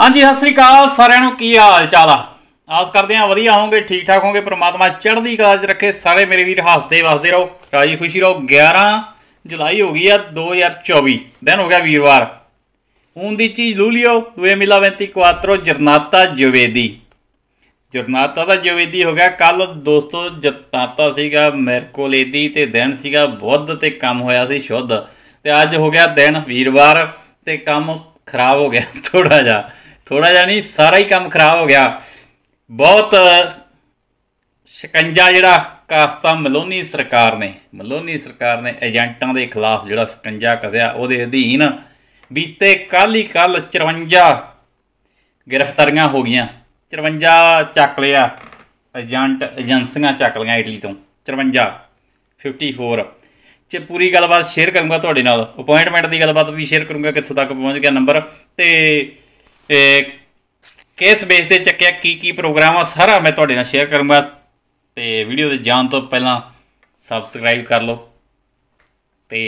ਹਾਂਜੀ ਸਤਿ ਸ੍ਰੀ ਅਕਾਲ ਸਾਰਿਆਂ ਨੂੰ ਕੀ ਹਾਲ ਚਾਲ ਆ ਆਸ ਕਰਦੇ ਹਾਂ ਵਧੀਆ ਹੋਵੋਗੇ ਠੀਕ ਠਾਕ ਹੋਵੋਗੇ ਪ੍ਰਮਾਤਮਾ ਚੜ੍ਹਦੀ ਕਲਾ 'ਚ ਰੱਖੇ ਸਾਰੇ ਮੇਰੇ ਵੀਰ ਹੱਸਦੇ ਵਸਦੇ ਰਹੋ ਰਾਜੀ ਖੁਸ਼ੀ ਰਹੋ 11 ਜੁਲਾਈ ਹੋ ਗਈ ਆ 2024 ਦਿਨ ਹੋ ਗਿਆ ਵੀਰਵਾਰ ਹੁਣ ਦੀ ਚੀਜ਼ ਲੂ ਲਿਓ ਦੁਏ ਮਿਲਾ 24 ਜਰਨਾਤਾ ਜਵੇਦੀ ਜਰਨਾਤਾ ਦਾ ਜਵੇਦੀ ਹੋ ਗਿਆ ਕੱਲ ਦੋਸਤੋ ਜਰਨਾਤਾ ਸੀਗਾ ਮਰਕੋਲੇਦੀ ਤੇ ਦਿਨ ਸੀਗਾ ਬੁੱਧ ਤੇ ਕੰਮ ਹੋਇਆ ਸੀ ਸ਼ੁੱਧ ਤੇ ਅੱਜ ਹੋ ਗਿਆ ਦਿਨ ਵੀਰਵਾਰ ਤੇ ਕੰਮ ਖਰਾਬ ਹੋ ਗਿਆ ਥੋੜਾ ਜਿਹਾ ਥੋੜਾ ਜਿਹਾ ਨਹੀਂ ਸਾਰਾ ਹੀ ਕੰਮ ਖਰਾਬ ਹੋ ਗਿਆ ਬਹੁਤ ਸ਼ਿਕੰਜਾ ਜਿਹੜਾ ਕਾਸਤਾ ਮਲੋਨੀ ਸਰਕਾਰ ਨੇ ਮਲੋਨੀ ਸਰਕਾਰ ਨੇ ਏਜੰਟਾਂ ਦੇ ਖਿਲਾਫ ਜਿਹੜਾ ਸ਼ਿਕੰਜਾ ਕਸਿਆ ਉਹਦੇ ਅਧੀਨ ਬੀਤੇ ਕੱਲ ਹੀ ਕੱਲ 54 ਗ੍ਰਿਫਤਾਰੀਆਂ ਹੋ ਗਈਆਂ 54 ਚੱਕ ਲਿਆ ਏਜੰਟ ਏਜੰਸੀਆਂ ਚੱਕ ਲੀਆਂ ਇਟਲੀ ਤੋਂ 54 54 ਚ ਪੂਰੀ ਗੱਲਬਾਤ ਸ਼ੇਅਰ ਕਰੂੰਗਾ ਤੁਹਾਡੇ ਨਾਲ ਅਪਾਇੰਟਮੈਂਟ ਦੀ ਗੱਲਬਾਤ ਵੀ ਸ਼ੇਅਰ ਕਰੂੰਗਾ ਕਿੱਥੋਂ ਤੱਕ ਪਹੁੰਚ ਗਿਆ ਨੰਬਰ ਤੇ ਕਿਸ ਬੇਸ ਤੇ ਚੱਕਿਆ ਕੀ ਕੀ ਪ੍ਰੋਗਰਾਮ ਆ ਸਾਰਾ ਮੈਂ ਤੁਹਾਡੇ ਨਾਲ ਸ਼ੇਅਰ ਕਰੂੰਗਾ ਤੇ ਵੀਡੀਓ ਦੇ ਜਾਣ ਤੋਂ ਪਹਿਲਾਂ ਸਬਸਕ੍ਰਾਈਬ ਕਰ ਲਓ ਤੇ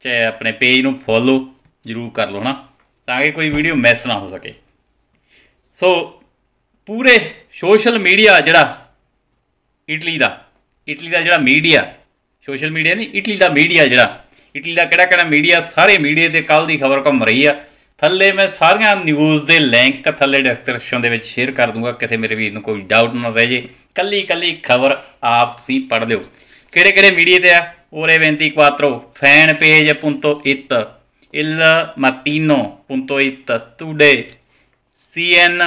ਚਾਹੇ ਆਪਣੇ ਪੇਜ ਨੂੰ ਫੋਲੋ ਜਰੂਰ ਕਰ ਲਓ ਨਾ ਤਾਂ ਕਿ ਕੋਈ ਵੀਡੀਓ ਮਿਸ ਨਾ ਹੋ ਸਕੇ ਸੋ ਪੂਰੇ ਸੋਸ਼ਲ ਮੀਡੀਆ ਜਿਹੜਾ ਇਟਲੀ ਦਾ ਇਟਲੀ ਦਾ ਜਿਹੜਾ ਮੀਡੀਆ ਸੋਸ਼ਲ ਮੀਡੀਆ ਨਹੀਂ ਇਟਲੀ ਦਾ ਮੀਡੀਆ ਜਿਹੜਾ ਇਟਲੀ ਦਾ ਕਿਹੜਾ ਕਿਹੜਾ ਮੀਡੀਆ ਸਾਰੇ ਮੀਡੀਆ ਤੇ ਕੱਲ ਦੀ ਖਬਰ ਘੁੰਮ ਰਹੀ ਆ ਥੱਲੇ ਮੈਂ ਸਾਰੀਆਂ ਨਿਊਜ਼ ਦੇ ਲਿੰਕ ਥੱਲੇ ਡਿਸਕ੍ਰਿਪਸ਼ਨ ਦੇ ਵਿੱਚ ਸ਼ੇਅਰ ਕਰ ਦੂੰਗਾ ਕਿਸੇ ਮੇਰੇ ਵੀਰ ਨੂੰ ਕੋਈ ਡਾਊਟ ਨਾ ਰਹਿ ਜੇ ਕੱਲੀ ਕੱਲੀ ਖਬਰ ਆਪ ਤੁਸੀਂ ਪੜ ਲਿਓ ਕਿਹੜੇ ਕਿਹੜੇ ਮੀਡੀਆ ਤੇ ਆ ਬੇਨਤੀ 24 fan page punto it Il Mattino punto it Today CN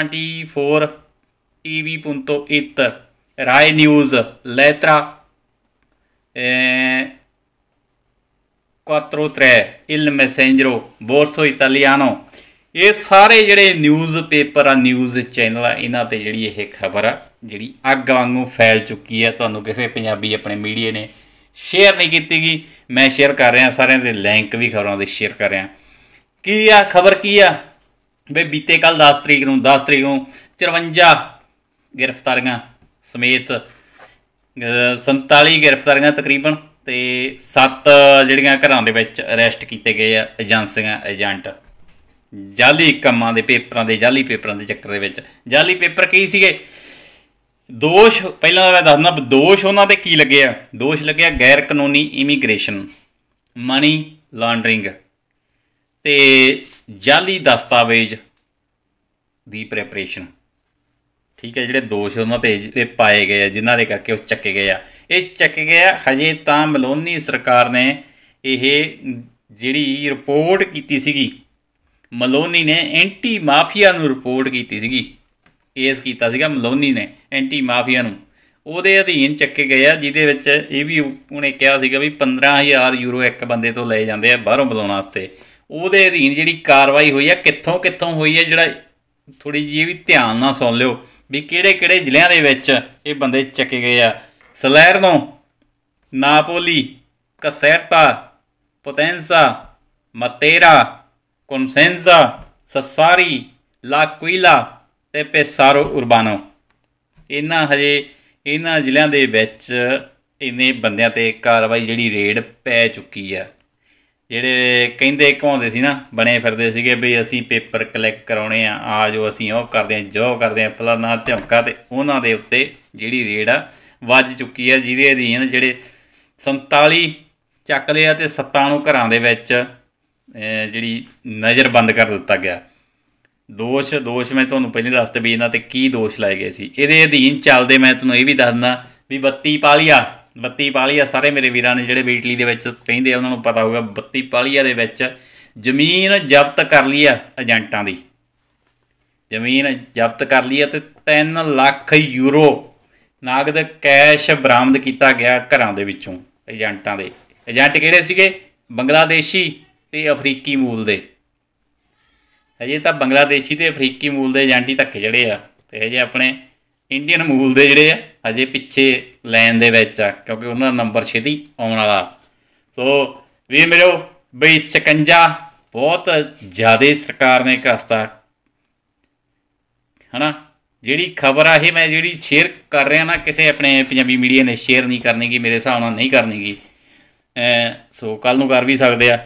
24 TV punto it Rai News ਲੈਤਰਾ 4 ਤਰੇ ਇਲ ਮੈਸੇਂਜਰੋ ਬੋਰਸੋ ਇਟਾਲੀਆਨੋ ਇਹ ਸਾਰੇ ਜਿਹੜੇ ਨਿਊਜ਼ ਪੇਪਰ ਆ ਨਿਊਜ਼ ਚੈਨਲ ਆ ਇਹਨਾਂ ਤੇ ਜਿਹੜੀ ਇਹ ਖਬਰ ਆ ਜਿਹੜੀ ਅੱਗ ਵਾਂਗੂ ਫੈਲ ਚੁੱਕੀ ਆ ਤੁਹਾਨੂੰ ਕਿਸੇ ਪੰਜਾਬੀ ਆਪਣੇ ਮੀਡੀਆ ਨੇ ਸ਼ੇਅਰ ਨਹੀਂ ਕੀਤੀ ਗਈ ਮੈਂ ਸ਼ੇਅਰ ਕਰ ਰਿਹਾ ਸਾਰਿਆਂ ਦੇ ਲਿੰਕ ਵੀ ਖਬਰਾਂ ਦੇ ਸ਼ੇਅਰ ਕਰ ਰਿਹਾ ਕੀ ਆ ਖਬਰ ਕੀ ਆ ਬਈ ਬੀਤੇ ਕੱਲ 10 ਤਰੀਕ ਨੂੰ 10 ਤਰੀਕ ਨੂੰ 54 ਗ੍ਰਿਫਤਾਰੀਆਂ ਸਮੇਤ 47 ਗ੍ਰਿਫਤਾਰੀਆਂ ਤਕਰੀਬਨ ਤੇ 7 ਜਿਹੜੀਆਂ ਘਰਾਂ ਦੇ ਵਿੱਚ ਅਰੈਸਟ ਕੀਤੇ ਗਏ ਆ ਏਜੰਸੀਆਂ ਏਜੰਟ ਜਾਲੀ ਕੰਮਾਂ ਦੇ ਪੇਪਰਾਂ ਦੇ ਜਾਲੀ ਪੇਪਰਾਂ ਦੇ ਚੱਕਰ ਦੇ ਵਿੱਚ ਜਾਲੀ ਪੇਪਰ ਕੀ ਸੀਗੇ ਦੋਸ਼ ਪਹਿਲਾਂ ਮੈਂ ਦੱਸਣਾ ਦੋਸ਼ ਉਹਨਾਂ ਤੇ ਕੀ ਲੱਗਿਆ ਦੋਸ਼ ਲੱਗਿਆ ਗੈਰ ਕਾਨੂੰਨੀ ਇਮੀਗ੍ਰੇਸ਼ਨ ਮਨੀ ਲਾਂਡਰਿੰਗ ਤੇ ਜਾਲੀ ਦਸਤਾਵੇਜ਼ ਦੀ ਪ੍ਰੈਪਰੇਸ਼ਨ ਠੀਕ ਹੈ ਜਿਹੜੇ ਦੋਸ਼ ਉਹਨਾਂ ਤੇ ਪਾਏ ਗਏ ਆ ਜਿਨ੍ਹਾਂ ਦੇ ਕਰਕੇ ਉਹ ਚੱਕੇ ਗਏ ਆ ਇਹ ਚੱਕ ਗਿਆ ਹਜੇ ਤਾਂ ਮਲੋਨੀ ਸਰਕਾਰ ਨੇ ਇਹ ਜਿਹੜੀ ਰਿਪੋਰਟ ਕੀਤੀ ਸੀਗੀ ਮਲੋਨੀ ਨੇ ਐਂਟੀ ਮਾਫੀਆ ਨੂੰ ਰਿਪੋਰਟ ਕੀਤੀ ਸੀਗੀ ਕੇਸ ਕੀਤਾ ਸੀਗਾ ਮਲੋਨੀ ਨੇ ਐਂਟੀ ਮਾਫੀਆ ਨੂੰ ਉਹਦੇ ਅਧੀਨ ਚੱਕੇ ਗਏ ਆ ਜਿਹਦੇ ਵਿੱਚ ਇਹ ਵੀ ਉਹਨੇ ਕਿਹਾ ਸੀਗਾ ਵੀ 15000 ਯੂਰੋ ਇੱਕ ਬੰਦੇ ਤੋਂ ਲਏ ਜਾਂਦੇ ਆ ਬਾਹਰੋਂ ਬੁਲਾਉਣ ਵਾਸਤੇ ਉਹਦੇ ਅਧੀਨ ਜਿਹੜੀ ਕਾਰਵਾਈ ਹੋਈ ਆ ਕਿੱਥੋਂ ਕਿੱਥੋਂ ਹੋਈ ਆ ਜਿਹੜਾ ਥੋੜੀ ਜਿਹੀ ਵੀ ਧਿਆਨ ਨਾਲ ਸੁਣ ਲਿਓ ਵੀ ਕਿਹੜੇ ਕਿਹੜੇ ਜ਼ਿਲ੍ਹਿਆਂ ਦੇ ਵਿੱਚ ਇਹ ਬੰਦੇ ਚੱਕੇ ਗਏ ਆ ਸਲੈਰਨੋ ਨਾਪੋਲੀ ਕਸੈਰਤਾ ਪੋਟੈਂਸਾ ਮਤੇਰਾ ਕੋਨਸੈਂਜ਼ਾ ਸਸਾਰੀ ਲਾਕੁਇਲਾ ਤੇ ਪੇਸਾਰੋ ਉਰਬਾਨੋ ਇਹਨਾਂ ਹਜੇ ਇਹਨਾਂ ਜ਼ਿਲ੍ਹਿਆਂ ਦੇ ਵਿੱਚ ਇਹਨੇ ਬੰਦਿਆਂ ਤੇ ਕਾਰਵਾਈ ਜਿਹੜੀ ਰੇਡ ਪੈ ਚੁੱਕੀ ਆ ਜਿਹੜੇ ਕਹਿੰਦੇ ਘਾਉਂਦੇ ਸੀ ਨਾ ਬਣੇ ਫਿਰਦੇ ਸੀਗੇ ਵੀ ਅਸੀਂ ਪੇਪਰ ਕਲਿੱਕ ਕਰਾਉਣੇ ਆ ਆਜੋ ਅਸੀਂ ਉਹ ਕਰਦੇ ਆ ਜੋ ਕਰਦੇ ਆ ਫਲਾਣਾ ਧਮਕਾ ਤੇ ਉਹਨਾਂ ਦੇ ਉੱਤੇ ਜਿਹੜੀ ਰੇਡ ਆ ਵੱਜ ਚੁੱਕੀ ਹੈ ਜਿਹਦੇ ਅਧੀਨ ਜਿਹੜੇ 47 ਚੱਕ ਲਏ ਤੇ ਸੱਤਾਂ ਨੂੰ ਘਰਾਂ ਦੇ ਵਿੱਚ ਜਿਹੜੀ ਨਜ਼ਰ ਬੰਦ ਕਰ ਦਿੱਤਾ ਗਿਆ ਦੋਸ਼ ਦੋਸ਼ ਮੈਂ ਤੁਹਾਨੂੰ ਪਹਿਲੇ ਦੱਸਤੇ ਵੀ ਇਹਨਾਂ ਤੇ ਕੀ ਦੋਸ਼ ਲਾਏ ਗਏ ਸੀ ਇਹਦੇ ਅਧੀਨ ਚੱਲਦੇ ਮੈਂ ਤੁਹਾਨੂੰ ਇਹ ਵੀ ਦੱਸਣਾ ਵੀ 32 ਪਾਲੀਆ ਪਾ ਪਾਲੀਆ ਸਾਰੇ ਮੇਰੇ ਵੀਰਾਂ ਨੇ ਜਿਹੜੇ ਬੀਟਲੀ ਦੇ ਵਿੱਚ ਰਹਿੰਦੇ ਆ ਉਹਨਾਂ ਨੂੰ ਪਤਾ ਹੋਊਗਾ ਪਾ ਪਾਲੀਆ ਦੇ ਵਿੱਚ ਜ਼ਮੀਨ ਜ਼ਬਤ ਕਰ ਲਈ ਆ ਏਜੰਟਾਂ ਦੀ ਜ਼ਮੀਨ ਜ਼ਬਤ ਕਰ ਲਈ ਤੇ 3 ਲੱਖ ਯੂਰੋ ਨਾਗਦ ਕੈਸ਼ ਬਰਾਮਦ ਕੀਤਾ ਗਿਆ ਘਰਾਂ ਦੇ ਵਿੱਚੋਂ ਏਜੰਟਾਂ ਦੇ ਏਜੰਟ ਕਿਹੜੇ ਸੀਗੇ ਬੰਗਲਾਦੇਸ਼ੀ ਤੇ ਅਫਰੀਕੀ ਮੂਲ ਦੇ ਹਜੇ ਤਾਂ ਬੰਗਲਾਦੇਸ਼ੀ ਤੇ ਅਫਰੀਕੀ ਮੂਲ ਦੇ ਏਜੰਟ ਹੀ ਧੱਕੇ ਜਿਹੜੇ ਆ ਤੇ ਹਜੇ ਆਪਣੇ ਇੰਡੀਅਨ ਮੂਲ ਦੇ ਜਿਹੜੇ ਆ ਹਜੇ ਪਿੱਛੇ ਲਾਈਨ ਦੇ ਵਿੱਚ ਆ ਕਿਉਂਕਿ ਉਹਨਾਂ ਦਾ ਨੰਬਰ ਛੇਤੀ ਆਉਣ ਵਾਲਾ ਸੋ ਵੀ ਮੇਰੇ ਬਈ ਸਕੰਜਾ ਬਹੁਤ ਜ਼ਿਆਦਾ ਸਰਕਾਰ ਨੇ ਕਸਤਾ ਹਨਾ ਜਿਹੜੀ ਖਬਰ ਆ ਇਹ ਮੈਂ ਜਿਹੜੀ ਸ਼ੇਅਰ ਕਰ ਰਿਹਾ ਨਾ ਕਿਸੇ ਆਪਣੇ ਪੰਜਾਬੀ ਮੀਡੀਆ ਨੇ ਸ਼ੇਅਰ ਨਹੀਂ ਕਰਨੀਗੀ ਮੇਰੇ ਹਿਸਾਬ ਨਾਲ ਨਹੀਂ ਕਰਨੀਗੀ ਸੋ ਕੱਲ ਨੂੰ ਕਰ ਵੀ ਸਕਦੇ ਆ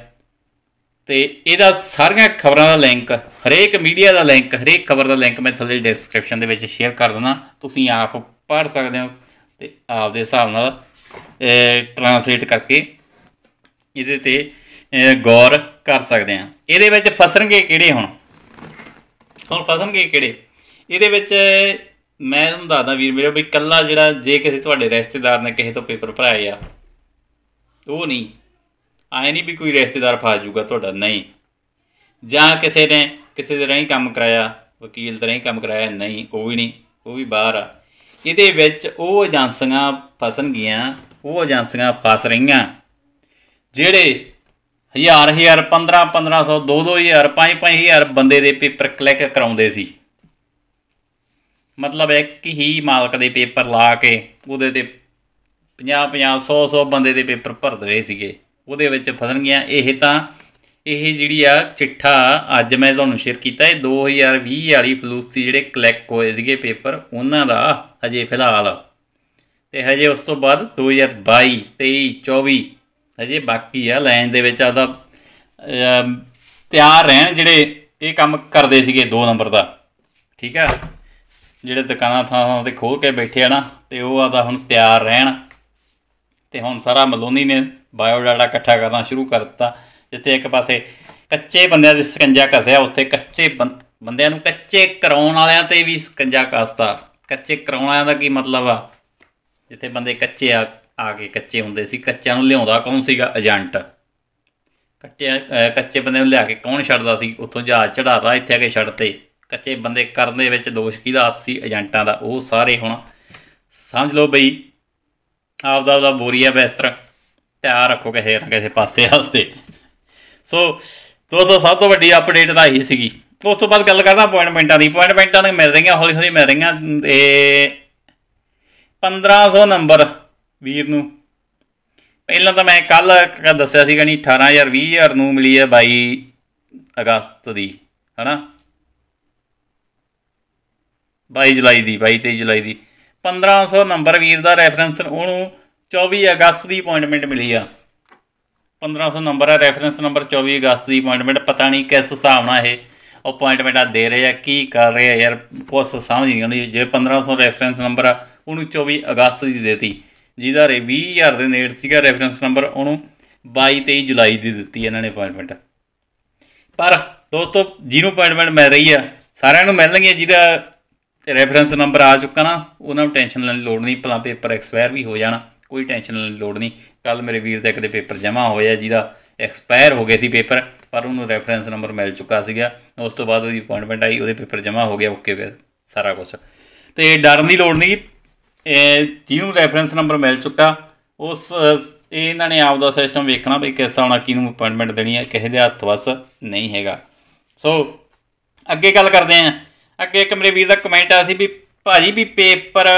ਤੇ ਇਹਦਾ ਸਾਰੀਆਂ ਖਬਰਾਂ ਦਾ ਲਿੰਕ ਹਰੇਕ ਮੀਡੀਆ ਦਾ ਲਿੰਕ ਹਰੇਕ ਖਬਰ ਦਾ ਲਿੰਕ ਮੈਂ ਥੱਲੇ ਡਿਸਕ੍ਰਿਪਸ਼ਨ ਦੇ ਵਿੱਚ ਸ਼ੇਅਰ ਕਰ ਦਿੰਦਾ ਤੁਸੀਂ ਆਪ ਪੜ ਸਕਦੇ ਹੋ ਤੇ ਆਪ ਦੇ ਹਿਸਾਬ ਨਾਲ ਟ੍ਰਾਂਸਲੇਟ ਕਰਕੇ ਇਹਦੇ ਤੇ ਗੌਰ ਕਰ ਸਕਦੇ ਆ ਇਹਦੇ ਵਿੱਚ ਫਸਣਗੇ ਕਿਹੜੇ ਹੁਣ ਹੁਣ ਫਸਣਗੇ ਕਿਹੜੇ ਇਹਦੇ ਵਿੱਚ ਮੈਂ ਤੁਹਾਨੂੰ ਦੱਸਦਾ ਵੀਰ ਮੇਰੇ ਵੀ ਕੱਲਾ ਜਿਹੜਾ ਜੇ ਕਿਸੇ ਤੁਹਾਡੇ ਰਿਸ਼ਤੇਦਾਰ ਨੇ ਕਿਸੇ ਤੋਂ ਪੇਪਰ ਭਰਾਏ ਆ ਉਹ ਨਹੀਂ ਆਏ ਨਹੀਂ ਵੀ ਕੋਈ ਰਿਸ਼ਤੇਦਾਰ ਫਸ ਜੂਗਾ ਤੁਹਾਡਾ ਨਹੀਂ ਜਾਂ ਕਿਸੇ ਨੇ ਕਿਸੇ ਦੇ ਰਹੀਂ ਕੰਮ ਕਰਾਇਆ ਵਕੀਲ ਦੇ ਰਹੀਂ ਕੰਮ ਕਰਾਇਆ ਨਹੀਂ ਉਹ ਵੀ ਨਹੀਂ ਉਹ ਵੀ ਬਾਹਰ ਆ ਇਹਦੇ ਵਿੱਚ ਉਹ ਏਜੰਸੀਆਂ ਫਸਣ ਗਈਆਂ ਉਹ ਏਜੰਸੀਆਂ ਫਸ ਰਹੀਆਂ ਜਿਹੜੇ 1000 1000 15 1500 2 2000 5-5000 ਬੰਦੇ ਦੇ ਪੇਪਰ ਕਲਿੱਕ ਕਰਾਉਂਦੇ ਸੀ ਮਤਲਬ ਇੱਕ ਹੀ ਮਾਲਕ ਦੇ ਪੇਪਰ ਲਾ ਕੇ ਉਹਦੇ ਤੇ 50 50 100 100 ਬੰਦੇ ਦੇ ਪੇਪਰ ਭਰਦੇ ਰਹੇ ਸੀਗੇ ਉਹਦੇ ਵਿੱਚ ਫਸਣ ਗਿਆ ਇਹ ਤਾਂ ਇਹ ਜਿਹੜੀ ਆ ਚਿੱਠਾ ਅੱਜ ਮੈਂ ਤੁਹਾਨੂੰ ਸ਼ੇਅਰ ਕੀਤਾ ਇਹ 2020 ਵਾਲੀ ਫਲੂਸੀ ਜਿਹੜੇ ਕਲੈਕ ਹੋਏ ਸੀਗੇ ਪੇਪਰ ਉਹਨਾਂ ਦਾ ਅਜੇ ਫਿਲਹਾਲ ਤੇ ਹਜੇ ਉਸ ਤੋਂ ਬਾਅਦ 2022 23 24 ਹਜੇ ਬਾਕੀ ਆ ਲਾਈਨ ਦੇ ਵਿੱਚ ਆਦਾ ਤਿਆਰ ਰਹਿਣ ਜਿਹੜੇ ਇਹ ਕੰਮ ਕਰਦੇ ਸੀਗੇ 2 ਨੰਬਰ ਦਾ ਠੀਕ ਆ ਜਿਹੜੇ ਦੁਕਾਨਾਂ ਥਾਂ ਥਾਂ ਤੇ ਖੋਲ ਕੇ ਬੈਠੇ ਆ ਨਾ ਤੇ ਉਹ ਆਦਾ ਹੁਣ ਤਿਆਰ ਰਹਿਣ ਤੇ ਹੁਣ ਸਾਰਾ ਮਲੋਨੀ ਨੇ ਬਾਇਓ ਡਾਟਾ ਇਕੱਠਾ ਕਰਨਾ ਸ਼ੁਰੂ ਕਰ ਦਿੱਤਾ ਜਿੱਥੇ ਇੱਕ ਪਾਸੇ ਕੱਚੇ ਬੰਦਿਆਂ ਦੇ ਸਕੰਜਾ ਕਸਿਆ ਉੱਥੇ ਕੱਚੇ ਬੰਦਿਆਂ ਨੂੰ ਕੱਚੇ ਕਰਾਉਣ ਵਾਲਿਆਂ ਤੇ ਵੀ ਸਕੰਜਾ ਕਸਤਾ ਕੱਚੇ ਕਰਾਉਣ ਵਾਲਿਆਂ ਦਾ ਕੀ ਮਤਲਬ ਆ ਜਿੱਥੇ ਬੰਦੇ ਕੱਚੇ ਆ ਆ ਕੇ ਕੱਚੇ ਹੁੰਦੇ ਸੀ ਕੱਚਿਆਂ ਨੂੰ ਲਿਆਉਂਦਾ ਕੌਣ ਸੀਗਾ ਏਜੰਟ ਕੱਟਿਆ ਕੱਚੇ ਬੰਦੇ ਨੂੰ ਲਿਆ ਕੇ ਕੌਣ ਛੱਡਦਾ ਸੀ ਉੱਥੋਂ ਜਹਾਜ਼ ਚੜਾਦਾ ਇੱਥੇ ਆ ਕੇ ਛੱਡਤੇ ਕੱਚੇ ਬੰਦੇ ਕਰਨ ਦੇ ਵਿੱਚ ਦੋਸ਼ ਕਿਹਦਾ ਹੱਥ ਸੀ ਏਜੰਟਾਂ ਦਾ ਉਹ ਸਾਰੇ ਹੁਣ ਸਮਝ ਲਓ ਬਈ ਆਪ ਦਾ ਦਾ ਬੋਰੀਆ ਬੈਸਤਰ ਤਿਆਰ ਰੱਖੋ ਕਿਸੇ ਨਾ ਕਿਸੇ ਪਾਸੇ ਹੱਸਦੇ ਸੋ ਦੋਸਤੋ ਸਭ ਤੋਂ ਵੱਡੀ ਅਪਡੇਟ ਤਾਂ ਇਹ ਸੀਗੀ ਉਸ ਤੋਂ ਬਾਅਦ ਗੱਲ ਕਰਦਾ ਅਪਾਇੰਟਮੈਂਟਾਂ ਦੀ ਅਪਾਇੰਟਮੈਂਟਾਂ ਨੇ ਮਿਲ ਰਹੀਆਂ ਹੌਲੀ ਹੌਲੀ ਮਿਲ ਰਹੀਆਂ ਤੇ 1500 ਨੰਬਰ ਵੀਰ ਨੂੰ ਪਹਿਲਾਂ ਤਾਂ ਮੈਂ ਕੱਲ ਦੱਸਿਆ ਸੀਗਾ ਨਹੀਂ 18000 20000 ਨੂੰ ਮਿਲੀ ਹੈ 22 ਅਗਸਤ ਦੀ ਹਨਾ 22 ਜੁਲਾਈ ਦੀ 22 23 ਜੁਲਾਈ ਦੀ 1500 ਨੰਬਰ ਵੀਰ ਦਾ ਰੈਫਰੈਂਸ ਉਹਨੂੰ 24 ਅਗਸਤ ਦੀ ਅਪਾਇੰਟਮੈਂਟ ਮਿਲੀ ਆ 1500 ਨੰਬਰ ਆ ਰੈਫਰੈਂਸ ਨੰਬਰ 24 ਅਗਸਤ ਦੀ ਅਪਾਇੰਟਮੈਂਟ ਪਤਾ ਨਹੀਂ ਕਿਸ ਹਿਸਾਬ ਨਾਲ ਇਹ ਆ ਦੇ ਰਹੇ ਆ ਕੀ ਕਰ ਰਹੇ ਆ ਯਾਰ ਕੁਝ ਸਮਝ ਨਹੀਂ ਆਉਂਦੀ ਜੇ 1500 ਰੈਫਰੈਂਸ ਨੰਬਰ ਆ ਉਹਨੂੰ 24 ਅਗਸਤ ਦੀ ਦੇਤੀ ਜਿਹਦਾ ਰੇ 20000 ਦੇ ਨੇੜ ਸੀਗਾ ਰੈਫਰੈਂਸ ਨੰਬਰ ਉਹਨੂੰ 22 23 ਜੁਲਾਈ ਦੀ ਦਿੱਤੀ ਇਹਨਾਂ ਨੇ ਅਪਾਇੰਟਮੈਂਟ ਪਰ ਦੋਸਤੋ ਜਿਹਨੂੰ ਅਪਾਇੰਟਮੈਂਟ ਮਿਲ ਰਹੀ ਆ ਸਾਰਿਆਂ ਨੂੰ ਮਿਲਣਗੀਆਂ ਜਿਹਦਾ ਰੈਫਰੈਂਸ ਨੰਬਰ ਆ ਚੁੱਕਾ ਨਾ ਉਹਨਾਂ ਨੂੰ ਟੈਨਸ਼ਨ ਲੈਣ ਦੀ ਲੋੜ ਨਹੀਂ ਭਲਾ ਪੇਪਰ ਐਕਸਪਾਇਰ ਵੀ ਹੋ ਜਾਣਾ ਕੋਈ ਟੈਨਸ਼ਨ ਲੈਣ ਦੀ ਲੋੜ ਨਹੀਂ ਕੱਲ ਮੇਰੇ ਵੀਰ ਦਾ ਇੱਕ ਦੇ ਪੇਪਰ ਜਮ੍ਹਾਂ ਹੋਇਆ ਜਿਹਦਾ ਐਕਸਪਾਇਰ ਹੋ ਗਏ ਸੀ ਪੇਪਰ ਪਰ ਉਹਨੂੰ ਰੈਫਰੈਂਸ ਨੰਬਰ ਮਿਲ ਚੁੱਕਾ ਸੀਗਾ ਉਸ ਤੋਂ ਬਾਅਦ ਉਹਦੀ ਅਪਾਇੰਟਮੈਂਟ ਆਈ ਉਹਦੇ ਪੇਪਰ ਜਮ੍ਹਾਂ ਹੋ ਗਿਆ ਓਕੇ ਹੋ ਗਿਆ ਸਾਰਾ ਕੁਝ ਤੇ ਡਰਨ ਦੀ ਲੋੜ ਨਹੀਂ ਇਹ ਜਿਹਨੂੰ ਰੈਫਰੈਂਸ ਨੰਬਰ ਮਿਲ ਚੁੱਕਾ ਉਸ ਇਹਨਾਂ ਨੇ ਆਪ ਦਾ ਸਿਸਟਮ ਵੇਖਣਾ ਵੀ ਕਿਸ ਤਰ੍ਹਾਂ ਕਿਹਨੂੰ ਅਪਾਇੰਟਮੈਂਟ ਦੇਣੀ ਹੈ ਕਿਸੇ ਦੇ ਹੱਥ ਵਸ ਨਹੀਂ ਹੈਗਾ ਸੋ ਅੱਗੇ ਗੱਲ ਕਰਦੇ ਆਂ ਅੱਗੇ ਇੱਕ ਮੇਰੇ ਵੀਰ ਦਾ ਕਮੈਂਟ ਆ ਸੀ ਵੀ ਭਾਜੀ ਵੀ ਪੇਪਰ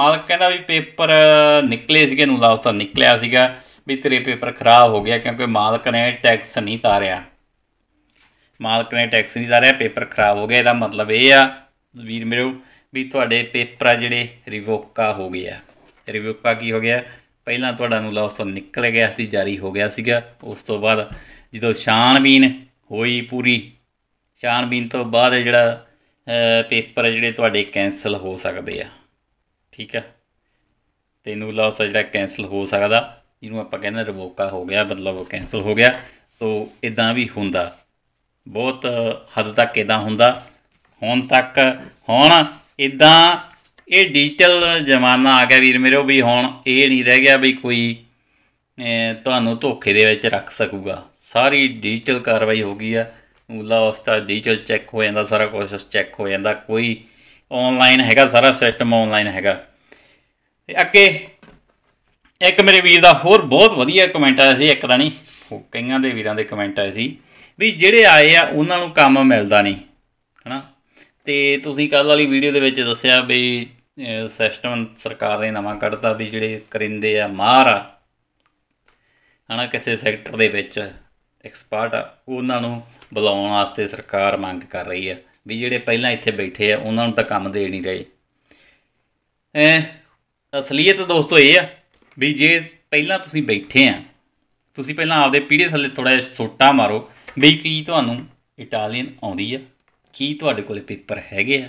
ਮਾਲਕ ਕਹਿੰਦਾ ਵੀ ਪੇਪਰ ਨਿਕਲੇ ਸੀਗੇ ਨੂੰ ਲਾਉਸਾ ਨਿਕਲਿਆ ਸੀਗਾ ਵੀ ਤੇਰੇ ਪੇਪਰ ਖਰਾਬ ਹੋ ਗਿਆ ਕਿਉਂਕਿ ਮਾਲਕ ਨੇ ਟੈਕਸ ਨਹੀਂ ਤਾਰਿਆ ਮਾਲਕ ਨੇ ਟੈਕਸ ਨਹੀਂ ਤਾਰਿਆ ਪੇਪਰ ਖਰਾਬ ਹੋ ਗਿਆ ਇਹਦਾ ਮਤਲਬ ਇਹ ਆ ਵੀਰ ਮੇਰੇ ਵੀ ਤੁਹਾਡੇ ਪੇਪਰ ਆ ਜਿਹੜੇ ਰਿਵੋਕਾ ਹੋ ਗਿਆ ਰਿਵੋਕਾ ਕੀ ਹੋ ਗਿਆ ਪਹਿਲਾਂ ਤੁਹਾਡਾ ਨੂੰ ਲਾਉਸਾ ਨਿਕਲ ਗਿਆ ਸੀ ਜਾਰੀ ਹੋ ਗਿਆ ਸੀਗਾ ਉਸ ਤੋਂ ਬਾਅਦ ਜਦੋਂ ਸ਼ਾਨਬੀਨ ਹੋਈ ਪੂਰੀ ਸ਼ਾਨਬੀਨ ਤੋਂ ਬਾਅਦ ਜਿਹੜਾ ਪੇਪਰ ਜਿਹੜੇ ਤੁਹਾਡੇ ਕੈਨਸਲ ਹੋ ਸਕਦੇ ਆ ਠੀਕ ਆ ਤੇ ਲਾਸ ਉਸ ਜਿਹੜਾ ਕੈਨਸਲ ਹੋ ਸਕਦਾ ਜਿਹਨੂੰ ਆਪਾਂ ਕਹਿੰਦੇ ਰਿਵੋਕਾ ਹੋ ਗਿਆ ਮਤਲਬ ਉਹ ਕੈਨਸਲ ਹੋ ਗਿਆ ਸੋ ਇਦਾਂ ਵੀ ਹੁੰਦਾ ਬਹੁਤ ਹੱਦ ਤੱਕ ਇਦਾਂ ਹੁੰਦਾ ਹੁਣ ਤੱਕ ਹੁਣ ਇਦਾਂ ਇਹ ਡਿਜੀਟਲ ਜ਼ਮਾਨਾ ਆ ਗਿਆ ਵੀਰ ਉਹ ਵੀ ਹੁਣ ਇਹ ਨਹੀਂ ਰਹਿ ਗਿਆ ਵੀ ਕੋਈ ਤੁਹਾਨੂੰ ਧੋਖੇ ਦੇ ਵਿੱਚ ਰੱਖ ਸਕੂਗਾ ਸਾਰੀ ਡਿਜੀਟਲ ਕਾਰਵਾਈ ਹੋ ਗਈ ਆ ਮੂਲਾ ਅਵਸਥਾ ਡੀਜਲ ਚੈੱਕ ਹੋ ਜਾਂਦਾ ਸਾਰਾ ਕੁਝ ਚੈੱਕ ਹੋ ਜਾਂਦਾ ਕੋਈ ਆਨਲਾਈਨ ਹੈਗਾ ਸਾਰਾ ਸਿਸਟਮ ਆਨਲਾਈਨ ਹੈਗਾ ਤੇ ਅੱਗੇ ਇੱਕ ਮੇਰੇ ਵੀਰ ਦਾ ਹੋਰ ਬਹੁਤ ਵਧੀਆ ਕਮੈਂਟ ਆਇਆ ਸੀ ਇੱਕ ਤਾਂ ਨਹੀਂ ਕਈਆਂ ਦੇ ਵੀਰਾਂ ਦੇ ਕਮੈਂਟ ਆਏ ਸੀ ਵੀ ਜਿਹੜੇ ਆਏ ਆ ਉਹਨਾਂ ਨੂੰ ਕੰਮ ਮਿਲਦਾ ਨਹੀਂ ਹਨਾ ਤੇ ਤੁਸੀਂ ਕੱਲ ਵਾਲੀ ਵੀਡੀਓ ਦੇ ਵਿੱਚ ਦੱਸਿਆ ਵੀ ਸਿਸਟਮ ਸਰਕਾਰ ਨੇ ਨਵਾਂ ਕੱਢਤਾ ਵੀ ਜਿਹੜੇ ਕਰਿੰਦੇ ਆ ਮਾਰ ਹਨਾ ਕਿਸੇ ਸੈਕਟਰ ਦੇ ਵਿੱਚ ਐਕਸਪਰਟ ਆ ਉਹਨਾਂ ਨੂੰ ਬੁਲਾਉਣ ਵਾਸਤੇ ਸਰਕਾਰ ਮੰਗ ਕਰ ਰਹੀ ਆ ਵੀ ਜਿਹੜੇ ਪਹਿਲਾਂ ਇੱਥੇ ਬੈਠੇ ਆ ਉਹਨਾਂ ਨੂੰ ਤਾਂ ਕੰਮ ਦੇ ਨਹੀਂ ਰਹੇ ਐ ਅਸਲੀਅਤ ਦੋਸਤੋ ਇਹ ਆ ਵੀ ਜੇ ਪਹਿਲਾਂ ਤੁਸੀਂ ਬੈਠੇ ਆ ਤੁਸੀਂ ਪਹਿਲਾਂ ਆਪਦੇ ਪੀੜੇ ਥੱਲੇ ਥੋੜਾ ਜਿਹਾ ਸੋਟਾ ਮਾਰੋ ਵੀ ਕੀ ਤੁਹਾਨੂੰ ਇਟਾਲੀਅਨ ਆਉਂਦੀ ਆ ਕੀ ਤੁਹਾਡੇ ਕੋਲੇ ਪੇਪਰ ਹੈਗੇ ਆ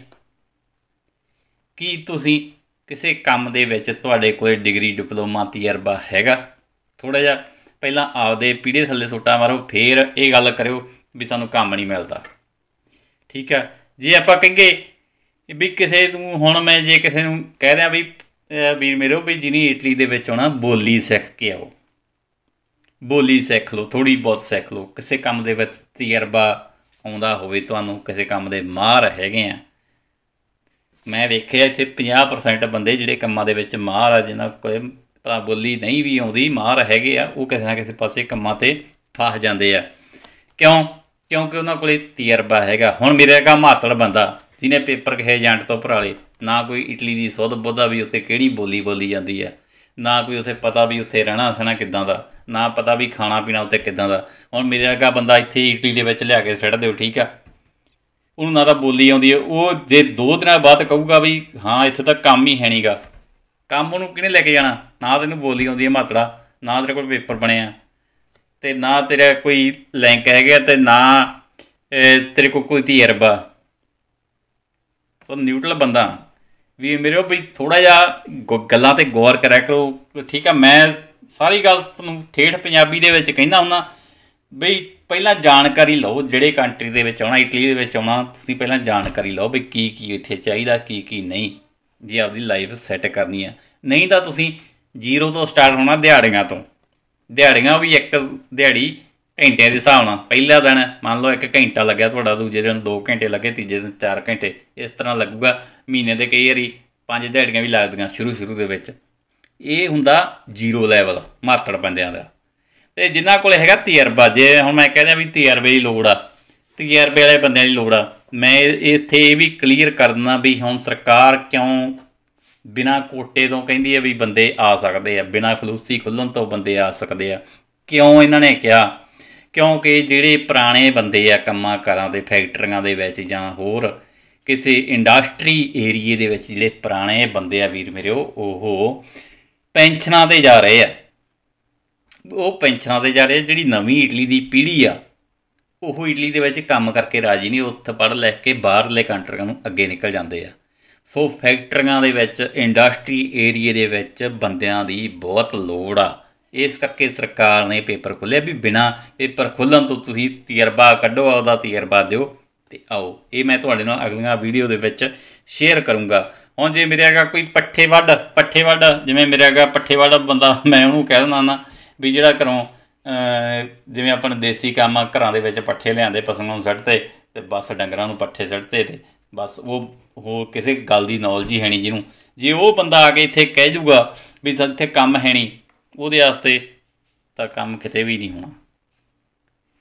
ਕੀ ਤੁਸੀਂ ਕਿਸੇ ਕੰਮ ਦੇ ਵਿੱਚ ਤੁਹਾਡੇ ਕੋਲੇ ਡਿਗਰੀ ਡਿਪਲੋਮਾ ਤਜਰਬਾ ਹੈਗਾ ਥੋੜਾ ਜਿਹਾ ਪਹਿਲਾਂ ਆਪਦੇ ਪੀੜੇ ਥੱਲੇ ਸੋਟਾ ਮਾਰੋ ਫੇਰ ਇਹ ਗੱਲ ਕਰਿਓ ਵੀ ਸਾਨੂੰ ਕੰਮ ਨਹੀਂ ਮਿਲਦਾ ਠੀਕ ਹੈ ਜੇ ਆਪਾਂ ਕਹਿੰਗੇ ਵੀ ਕਿਸੇ ਤੂੰ ਹੁਣ ਮੈਂ ਜੇ ਕਿਸੇ ਨੂੰ ਕਹਿ ਦਿਆਂ ਵੀ ਵੀਰ ਮੇਰੋ ਵੀ ਜਿਨੀ ਇਟਲੀ ਦੇ ਵਿੱਚ ਆਉਣਾ ਬੋਲੀ ਸਿੱਖ ਕੇ ਆਓ ਬੋਲੀ ਸਿੱਖ ਲਓ ਥੋੜੀ ਬਹੁਤ ਸਿੱਖ ਲਓ ਕਿਸੇ ਕੰਮ ਦੇ ਵਿੱਚ ਤਜਰਬਾ ਆਉਂਦਾ ਹੋਵੇ ਤੁਹਾਨੂੰ ਕਿਸੇ ਕੰਮ ਦੇ ਮਾਹਰ ਹੈਗੇ ਆ ਮੈਂ ਵੇਖਿਆ ਇੱਥੇ 50% ਬੰਦੇ ਜਿਹੜੇ ਕੰਮਾਂ ਦੇ ਵਿੱਚ ਮਾਹਰ ਆ ਜਿਨ੍ਹਾਂ ਕੋਲ ਭਲਾ ਬੋਲੀ ਨਹੀਂ ਵੀ ਆਉਂਦੀ ਮਾਰ ਹੈਗੇ ਆ ਉਹ ਕਿਸੇ ਨਾ ਕਿਸੇ ਪਾਸੇ ਕੰਮਾਂ ਤੇ ਫਸ ਜਾਂਦੇ ਆ ਕਿਉਂ ਕਿਉਂਕਿ ਉਹਨਾਂ ਕੋਲੇ ਤਜਰਬਾ ਹੈਗਾ ਹੁਣ ਮੇਰੇ ਕਾ ਮਾਤੜ ਬੰਦਾ ਜਿਹਨੇ ਪੇਪਰ ਕਹੇ ਏਜੰਟ ਤੋਂ ਭਰਾਲੇ ਨਾ ਕੋਈ ਇਟਲੀ ਦੀ ਸੁੱਧ ਬੁੱਧਾ ਵੀ ਉੱਤੇ ਕਿਹੜੀ ਬੋਲੀ ਬੋਲੀ ਜਾਂਦੀ ਆ ਨਾ ਕੋਈ ਉੱਥੇ ਪਤਾ ਵੀ ਉੱਥੇ ਰਹਿਣਾ ਸਣਾ ਕਿੱਦਾਂ ਦਾ ਨਾ ਪਤਾ ਵੀ ਖਾਣਾ ਪੀਣਾ ਉੱਤੇ ਕਿੱਦਾਂ ਦਾ ਹੁਣ ਮੇਰੇ ਕਾ ਬੰਦਾ ਇੱਥੇ ਇਟਲੀ ਦੇ ਵਿੱਚ ਲਿਆ ਕੇ ਸਿੱਟ ਦਿਓ ਠੀਕ ਆ ਉਹਨੂੰ ਨਾ ਤਾਂ ਬੋਲੀ ਆਉਂਦੀ ਹੈ ਉਹ ਜੇ ਦੋ ਦਿਨਾਂ ਬਾਅਦ ਕਹੂਗਾ ਵੀ ਹਾਂ ਇੱਥੇ ਤਾਂ ਕੰਮ ਹੀ ਹੈ ਨਹੀਂਗਾ ਕੰਮ ਉਹਨੂੰ ਕਿਹਨੇ ਲੈ ਕੇ ਜਾਣਾ ਨਾ ਤੈਨੂੰ ਬੋਲੀ ਆਉਂਦੀ ਹੈ ਮਾਤੜਾ ਨਾ ਤੇਰੇ ਕੋਲ ਪੇਪਰ ਬਣਿਆ ਤੇ ਨਾ ਤੇਰਾ ਕੋਈ ਲਿੰਕ ਹੈਗਾ ਤੇ ਨਾ ਤੇਰੇ ਕੋਲ ਕੋਈ ਤਜਰਬਾ ਉਹ ਨਿਊਟਰਲ ਬੰਦਾ ਵੀ ਮੇਰੇ ਉਹ ਵੀ ਥੋੜਾ ਜਿਹਾ ਗੱਲਾਂ ਤੇ ਗੌਰ ਕਰਿਆ ਕਰੋ ਠੀਕ ਆ ਮੈਂ ਸਾਰੀ ਗੱਲ ਤੁਹਾਨੂੰ ਠੇਠ ਪੰਜਾਬੀ ਦੇ ਵਿੱਚ ਕਹਿੰਦਾ ਹੁੰਦਾ ਬਈ ਪਹਿਲਾਂ ਜਾਣਕਾਰੀ ਲਓ ਜਿਹੜੇ ਕੰਟਰੀ ਦੇ ਵਿੱਚ ਆਉਣਾ ਇਟਲੀ ਦੇ ਵਿੱਚ ਆਉਣਾ ਤੁਸੀਂ ਪਹਿਲਾਂ ਜਾਣਕਾਰੀ ਲਓ ਵੀ ਕੀ ਕੀ ਇੱਥੇ ਚਾਹੀਦਾ ਕੀ ਕੀ ਨਹੀਂ ਜੇ ਆਪਦੀ ਲਾਈਫ ਸੈੱਟ ਕਰਨੀ ਆ ਨਹੀਂ ਤਾਂ ਤੁਸੀਂ ਜ਼ੀਰੋ ਤੋਂ ਸਟਾਰਟ ਹੋਣਾ ਦਿਹਾੜੀਆਂ ਤੋਂ ਦਿਹਾੜੀਆਂ ਵੀ ਇੱਕ ਦਿਹਾੜੀ ਘੰਟਿਆਂ ਦੇ ਹਿਸਾਬ ਨਾਲ ਪਹਿਲਾ ਦਿਨ ਮੰਨ ਲਓ 1 ਘੰਟਾ ਲੱਗਿਆ ਤੁਹਾਡਾ ਦੂਜੇ ਦਿਨ 2 ਘੰਟੇ ਲੱਗੇ ਤੀਜੇ ਦਿਨ 4 ਘੰਟੇ ਇਸ ਤਰ੍ਹਾਂ ਲੱਗੂਗਾ ਮਹੀਨੇ ਦੇ ਕਈ ਵਾਰੀ ਪੰਜ ਦਿਹਾੜੀਆਂ ਵੀ ਲੱਗਦੀਆਂ ਸ਼ੁਰੂ ਸ਼ੁਰੂ ਦੇ ਵਿੱਚ ਇਹ ਹੁੰਦਾ ਜ਼ੀਰੋ ਲੈਵਲ ਮਾਤੜ ਬੰਦਿਆਂ ਦਾ ਤੇ ਜਿਨ੍ਹਾਂ ਕੋਲ ਹੈਗਾ ਤਜਰਬਾ ਜੇ ਹੁਣ ਮੈਂ ਕਹਿੰਦਾ ਵੀ ਤਜਰਬੇ ਦੀ ਲੋੜ ਆ ਤਜਰਬੇ ਵਾਲੇ ਬੰਦਿਆਂ ਦੀ ਲੋੜ ਆ ਮੈਂ ਇੱਥੇ ਇਹ ਵੀ ਕਲੀਅਰ ਕਰਨਾ ਵੀ ਹੁਣ ਸਰਕਾਰ ਕਿਉਂ ਬਿਨਾ ਕੋਟੇ ਤੋਂ ਕਹਿੰਦੀ ਹੈ ਵੀ ਬੰਦੇ ਆ ਸਕਦੇ ਆ ਬਿਨਾ ਫਲੂਸੀ ਖੁੱਲਣ ਤੋਂ ਬੰਦੇ ਆ ਸਕਦੇ ਆ ਕਿਉਂ ਇਹਨਾਂ ਨੇ ਕਿਹਾ ਕਿਉਂਕਿ ਜਿਹੜੇ ਪੁਰਾਣੇ ਬੰਦੇ ਆ ਕੰਮਾਂ ਕਰਾਂ ਦੇ ਫੈਕਟਰੀਆਂ ਦੇ ਵਿੱਚ ਜਾਂ ਹੋਰ ਕਿਸੇ ਇੰਡਸਟਰੀ ਏਰੀਏ ਦੇ ਵਿੱਚ ਜਿਹੜੇ ਪੁਰਾਣੇ ਬੰਦੇ ਆ ਵੀਰ ਮੇਰੇ ਉਹ ਪੈਨਸ਼ਨਾਂ ਤੇ ਜਾ ਰਹੇ ਆ ਉਹ ਪੈਨਸ਼ਨਾਂ ਤੇ ਜਾ ਰਹੇ ਜਿਹੜੀ ਨਵੀਂ ਇਟਲੀ ਦੀ ਪੀੜ੍ਹੀ ਆ ਉਹ ਇਟਲੀ ਦੇ ਵਿੱਚ ਕੰਮ ਕਰਕੇ ਰਾਜੀ ਨਹੀਂ ਉੱਥੇ ਪੜ੍ਹ ਲੈ ਕੇ ਬਾਹਰਲੇ ਕੰਟਰੀਆਂ ਨੂੰ ਅੱਗੇ ਨਿਕਲ ਜਾਂਦੇ ਆ ਸੋ ਫੈਕਟਰੀਆਂ ਦੇ ਵਿੱਚ ਇੰਡਸਟਰੀ ਏਰੀਆ ਦੇ ਵਿੱਚ ਬੰਦਿਆਂ ਦੀ ਬਹੁਤ ਲੋੜ ਆ ਇਸ ਕਰਕੇ ਸਰਕਾਰ ਨੇ ਪੇਪਰ ਖੁੱਲੇ ਵੀ ਬਿਨਾ ਪੇਪਰ ਖੋਲਣ ਤੋਂ ਤੁਸੀਂ ਤਜਰਬਾ ਕੱਢੋ ਆਪਦਾ ਤਜਰਬਾ ਦਿਓ ਤੇ ਆਓ ਇਹ ਮੈਂ ਤੁਹਾਡੇ ਨਾਲ ਅਗਲੀਆਂ ਵੀਡੀਓ ਦੇ ਵਿੱਚ ਸ਼ੇਅਰ ਕਰੂੰਗਾ ਹੁਣ ਜੇ ਮੇਰੇ ਆਗਾ ਕੋਈ ਪੱਠੇ ਵੱਡ ਪੱਠੇ ਵੱਡ ਜਿਵੇਂ ਮੇਰੇ ਆਗਾ ਪੱਠੇ ਵੱਡ ਬੰਦਾ ਮੈਂ ਉਹਨੂੰ ਕਹਿ ਦਿੰਦਾ ਨਾ ਵੀ ਜਿਹੜਾ ਕਰੋ ਜਿਵੇਂ ਆਪਾਂ ਦੇਸੀ ਕੰਮ ਘਰਾਂ ਦੇ ਵਿੱਚ ਪੱਠੇ ਲਿਆਂਦੇ ਪਸ਼ੂਆਂ ਨੂੰ ਸੱਟਦੇ ਤੇ ਬਸ ਡੰਗਰਾਂ ਨੂੰ ਪੱਠੇ ਸੱਟਦੇ ਤੇ ਬਸ ਉਹ ਹੋਰ ਕਿਸੇ ਗੱਲ ਦੀ ਨੌਲੇਜ ਹੀ ਹੈ ਨਹੀਂ ਜਿਹਨੂੰ ਜੇ ਉਹ ਬੰਦਾ ਆ ਕੇ ਇੱਥੇ ਕਹਿ ਜੂਗਾ ਵੀ ਸਾਡੇ ਇੱਥੇ ਕੰਮ ਹੈ ਨਹੀਂ ਉਹਦੇ ਵਾਸਤੇ ਤਾਂ ਕੰਮ ਕਿਤੇ ਵੀ ਨਹੀਂ ਹੋਣਾ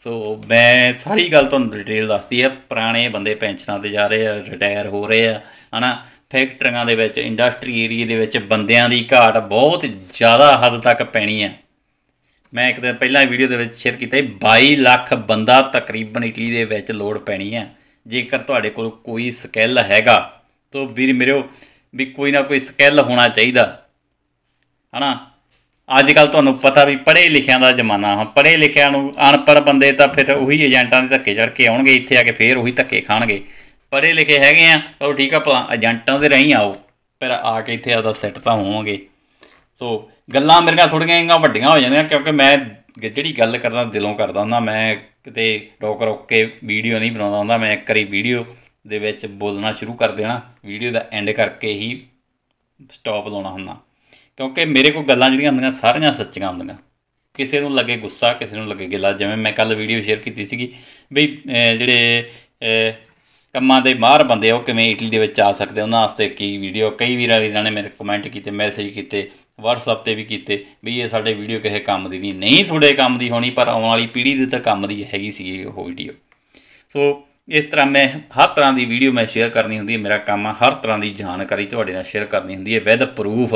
ਸੋ ਮੈਂ ਸਾਰੀ ਗੱਲ ਤੁਹਾਨੂੰ ਡਿਟੇਲ ਦੱਸਦੀ ਆ ਪੁਰਾਣੇ ਬੰਦੇ ਪੈਨਸ਼ਨਾਂ ਤੇ ਜਾ ਰਹੇ ਆ ਰਿਟਾਇਰ ਹੋ ਰਹੇ ਆ ਹਨਾ ਫੈਕਟਰੀਆਂ ਦੇ ਵਿੱਚ ਇੰਡਸਟਰੀ ਏਰੀਆ ਦੇ ਵਿੱਚ ਬੰਦਿਆਂ ਦੀ ਘਾਟ ਬਹੁਤ ਜ਼ਿਆਦਾ ਹੱਦ ਤੱਕ ਪੈਣੀ ਆ ਮੈਂ ਇੱਕ ਦਿਨ ਪਹਿਲਾਂ ਵੀਡੀਓ ਦੇ ਵਿੱਚ ਸ਼ੇਅਰ ਕੀਤਾ 22 ਲੱਖ ਬੰਦਾ ਤਕਰੀਬਨ ਇਟਲੀ ਦੇ ਵਿੱਚ ਲੋੜ ਪੈਣੀ ਆ ਜੇਕਰ ਤੁਹਾਡੇ ਕੋਲ ਕੋਈ ਸਕਿੱਲ ਹੈਗਾ ਤਾਂ ਵੀਰ ਮੇਰੇ ਵੀ ਕੋਈ ਨਾ ਕੋਈ ਸਕਿੱਲ ਹੋਣਾ ਚਾਹੀਦਾ ਹਨਾ ਅੱਜ ਕੱਲ ਤੁਹਾਨੂੰ ਪਤਾ ਵੀ ਪੜ੍ਹੇ ਲਿਖਿਆਂ ਦਾ ਜ਼ਮਾਨਾ ਹੁਣ ਪੜ੍ਹੇ ਲਿਖਿਆਂ ਨੂੰ ਅਨਪੜ੍ਹ ਬੰਦੇ ਤਾਂ ਫਿਰ ਉਹੀ ਏਜੰਟਾਂ ਦੇ ਧੱਕੇ ਚੜ ਕੇ ਆਉਣਗੇ ਇੱਥੇ ਆ ਕੇ ਫਿਰ ਉਹੀ ਧੱਕੇ ਖਾਣਗੇ ਪੜ੍ਹੇ ਲਿਖੇ ਹੈਗੇ ਆ ਤਾਂ ਠੀਕ ਆ ਭਲਾ ਏਜੰਟਾਂ ਦੇ ਰਹੀ ਆਓ ਪਰ ਆ ਕੇ ਇੱਥੇ ਆਦਾ ਸੈੱਟ ਤਾਂ ਹੋਵਾਂਗੇ ਸੋ ਗੱਲਾਂ ਮੇਰੀਆਂ ਥੋੜੀਆਂ ਇੰਗਾ ਵੱਡੀਆਂ ਹੋ ਜਾਂਦੀਆਂ ਕਿਉਂਕਿ ਮੈਂ ਜਿਹੜੀ ਗੱਲ ਕਰਦਾ ਦਿਲੋਂ ਕਰਦਾ ਹੁੰਦਾ ਮੈਂ ਕਿਤੇ ਰੋਕ ਰੋਕ ਕੇ ਵੀਡੀਓ ਨਹੀਂ ਬਣਾਉਂਦਾ ਹੁੰਦਾ ਮੈਂ ਇੱਕ ਵਾਰੀ ਵੀਡੀਓ ਦੇ ਵਿੱਚ ਬੋਲਣਾ ਸ਼ੁਰੂ ਕਰ ਦੇਣਾ ਵੀਡੀਓ ਦਾ ਐਂਡ ਕਰਕੇ ਹੀ ਸਟਾਪ ਲਾਉਣਾ ਹੁੰਦਾ ਕਿਉਂਕਿ ਮੇਰੇ ਕੋਲ ਗੱਲਾਂ ਜਿਹੜੀਆਂ ਹੁੰਦੀਆਂ ਸਾਰੀਆਂ ਸੱਚੀਆਂ ਹੁੰਦੀਆਂ ਕਿਸੇ ਨੂੰ ਲੱਗੇ ਗੁੱਸਾ ਕਿਸੇ ਨੂੰ ਲੱਗੇ ਗਿਲਾ ਜਿਵੇਂ ਮੈਂ ਕੱਲ ਵੀਡੀਓ ਸ਼ੇਅਰ ਕੀਤੀ ਸੀਗੀ ਬਈ ਜਿਹੜੇ ਕੰਮਾਂ ਦੇ ਮਾਹਰ ਬੰਦੇ ਉਹ ਕਿਵੇਂ ਇਟਲੀ ਦੇ ਵਿੱਚ ਆ ਸਕਦੇ ਉਹਨਾਂ ਵਾਸਤੇ ਕੀ ਵੀਡੀਓ ਕਈ ਵੀਰਾਂ ਵੀਰਾਂ ਨੇ ਮੇਰੇ ਕਮੈਂਟ ਕੀਤੇ ਮੈਸੇਜ ਕੀਤੇ WhatsApp ਤੇ ਵੀ ਕੀਤੇ ਵੀ ਇਹ ਸਾਡੇ ਵੀਡੀਓ ਕਿਸੇ ਕੰਮ ਦੀ ਨਹੀਂ ਨਹੀਂ ਤੁਹਾਡੇ ਕੰਮ ਦੀ ਹੋਣੀ ਪਰ ਆਉਣ ਵਾਲੀ ਪੀੜ੍ਹੀ ਦੇ ਤਾਂ ਕੰਮ ਦੀ ਹੈਗੀ ਸੀ ਉਹ ਵੀਡੀਓ ਸੋ ਇਸ ਤਰ੍ਹਾਂ ਮੈਂ ਹਰ ਤਰ੍ਹਾਂ ਦੀ ਵੀਡੀਓ ਮੈਂ ਸ਼ੇਅਰ ਕਰਨੀ ਹੁੰਦੀ ਹੈ ਮੇਰਾ ਕੰਮ ਆ ਹਰ ਤਰ੍ਹਾਂ ਦੀ ਜਾਣਕਾਰੀ ਤੁਹਾਡੇ ਨਾਲ ਸ਼ੇਅਰ ਕਰਨੀ ਹੁੰਦੀ ਹੈ ਵਿਦ ਪ੍ਰੂਫ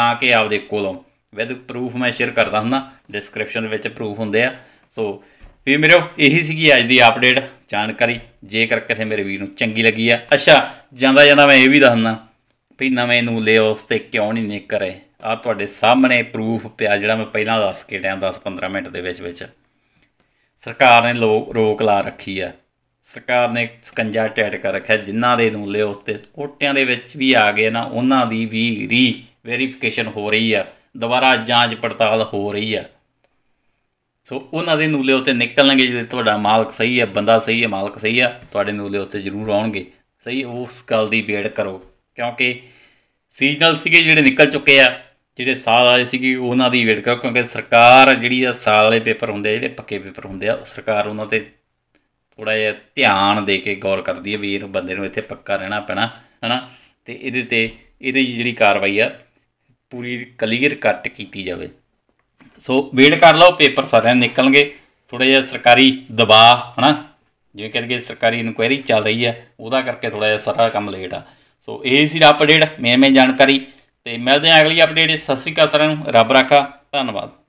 ਨਾ ਕਿ ਆਪਦੇ ਕੋਲੋਂ ਵਿਦ ਪ੍ਰੂਫ ਮੈਂ ਸ਼ੇਅਰ ਕਰਦਾ ਹੁੰਦਾ ਡਿਸਕ੍ਰਿਪਸ਼ਨ ਵਿੱਚ ਪ੍ਰੂਫ ਹੁੰਦੇ ਆ ਸੋ ਵੀ ਮੇਰੇ ਇਹੀ ਸੀਗੀ ਅੱਜ ਦੀ ਅਪਡੇਟ ਜਾਣਕਾਰੀ ਜੇਕਰ ਕਿਸੇ ਮੇਰੇ ਵੀਰ ਨੂੰ ਚੰਗੀ ਲੱਗੀ ਆ ਅੱਛਾ ਜਾਂਦਾ ਜਾਂਦਾ ਮੈਂ ਇਹ ਵੀ ਦੱਸਣਾ ਵੀ ਨਵੇਂ ਨੂੰ ਲਿਓ ਉਸ ਤੇ ਕਿਉਂ ਨਹੀਂ ਨਿਕਰੇ ਆ ਤੁਹਾਡੇ ਸਾਹਮਣੇ ਪ੍ਰੂਫ ਪਿਆ ਜਿਹੜਾ ਮੈਂ ਪਹਿਲਾਂ ਦੱਸ ਕੇ ਟਾਂ 10-15 ਮਿੰਟ ਦੇ ਵਿੱਚ ਵਿੱਚ ਸਰਕਾਰ ਨੇ ਲੋਕ ਰੋਕ ਲਾ ਰੱਖੀ ਆ ਸਰਕਾਰ ਨੇ ਸਕੰਜਾ ਟੈਟ ਕਰ ਰੱਖਿਆ ਜਿਨ੍ਹਾਂ ਦੇ ਨੂਲੇ ਉੱਤੇ ਕੋਟਿਆਂ ਦੇ ਵਿੱਚ ਵੀ ਆ ਗਏ ਨਾ ਉਹਨਾਂ ਦੀ ਵੀ ਰੀ ਵੈਰੀਫਿਕੇਸ਼ਨ ਹੋ ਰਹੀ ਆ ਦੁਬਾਰਾ ਜਾਂਚ ਪੜਤਾਲ ਹੋ ਰਹੀ ਆ ਸੋ ਉਹਨਾਂ ਦੇ ਨੂਲੇ ਉੱਤੇ ਨਿਕਲਣਗੇ ਜੇ ਤੁਹਾਡਾ ਮਾਲਕ ਸਹੀ ਹੈ ਬੰਦਾ ਸਹੀ ਹੈ ਮਾਲਕ ਸਹੀ ਆ ਤੁਹਾਡੇ ਨੂਲੇ ਉੱਤੇ ਜ਼ਰੂਰ ਆਉਣਗੇ ਸਹੀ ਉਸ ਗੱਲ ਦੀ ਵੇੜ ਕਰੋ ਕਿਉਂਕਿ ਸੀਜ਼ਨਲ ਸੀਗੇ ਜਿਹੜੇ ਨਿਕਲ ਚੁੱਕੇ ਆ ਜਿਹੜੇ ਸਾਲ ਵਾਲੇ ਸੀਗੇ ਉਹਨਾਂ ਦੀ ਵੇਟ ਕਰੋ ਕਿਉਂਕਿ ਸਰਕਾਰ ਜਿਹੜੀ ਆ ਸਾਲ ਵਾਲੇ ਪੇਪਰ ਹੁੰਦੇ ਆ ਜਿਹੜੇ ਪੱਕੇ ਪੇਪਰ ਹੁੰਦੇ ਆ ਸਰਕਾਰ ਉਹਨਾਂ ਤੇ ਥੋੜਾ ਜਿਹਾ ਧਿਆਨ ਦੇ ਕੇ ਗੌਰ ਕਰਦੀ ਹੈ ਵੀ ਬੰਦੇ ਨੂੰ ਇੱਥੇ ਪੱਕਾ ਰਹਿਣਾ ਪੈਣਾ ਹਨਾ ਤੇ ਇਹਦੇ ਤੇ ਇਹਦੀ ਜਿਹੜੀ ਕਾਰਵਾਈ ਆ ਪੂਰੀ ਕਲੀਅਰ ਕੱਟ ਕੀਤੀ ਜਾਵੇ ਸੋ ਵੇਟ ਕਰ ਲਓ ਪੇਪਰ ਸਾਰਿਆਂ ਨਿਕਲਣਗੇ ਥੋੜਾ ਜਿਹਾ ਸਰਕਾਰੀ ਦਬਾਅ ਹਨਾ ਜਿਵੇਂ ਕਹਿੰਦੇ ਸਰਕਾਰੀ ਇਨਕੁਆਇਰੀ ਚੱਲ ਰਹੀ ਆ ਉਹਦਾ ਕਰਕੇ ਥੋੜਾ ਜਿਹਾ ਸਾਰਾ ਕੰਮ ਲੇਟ ਆ ਸੋ ਇਹ ਸੀ ਅਪਡੇਟ ਮੇਨ ਮੇਨ ਜਾਣਕਾਰੀ ਤੇ ਮਿਲਦੇ ਆਂ ਅਗਲੀ ਅਪਡੇਟ ਸਤਿ ਸ੍ਰੀ ਅਕਾਲ ਸਾਰਿਆਂ ਨੂੰ ਰੱਬ ਰਾਖਾ ਧੰਨਵਾਦ